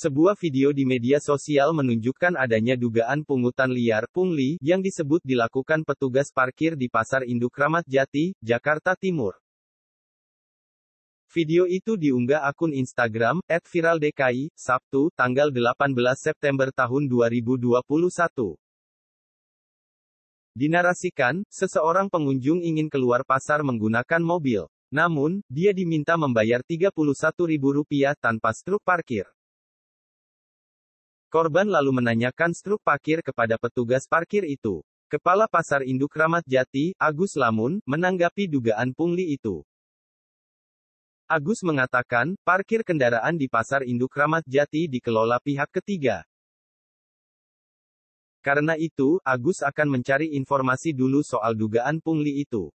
Sebuah video di media sosial menunjukkan adanya dugaan pungutan liar pungli yang disebut dilakukan petugas parkir di Pasar Induk Ramat Jati, Jakarta Timur. Video itu diunggah akun Instagram @viralDKI Sabtu, tanggal 18 September tahun 2021. Dinarasikan, seseorang pengunjung ingin keluar pasar menggunakan mobil. Namun, dia diminta membayar Rp31.000 tanpa struk parkir. Korban lalu menanyakan struk parkir kepada petugas parkir itu. Kepala Pasar Induk Ramat Jati, Agus Lamun, menanggapi dugaan pungli itu. Agus mengatakan, parkir kendaraan di Pasar Induk Ramat Jati dikelola pihak ketiga. Karena itu, Agus akan mencari informasi dulu soal dugaan pungli itu.